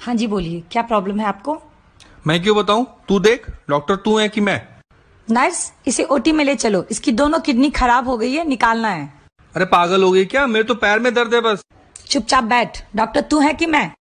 हाँ जी बोलिए क्या प्रॉब्लम है आपको मैं क्यों बताऊं तू देख डॉक्टर तू है कि मैं नर्स इसे ओटी में ले चलो इसकी दोनों किडनी खराब हो गई है निकालना है अरे पागल हो गई क्या मेरे तो पैर में दर्द है बस चुपचाप बैठ डॉक्टर तू है कि मैं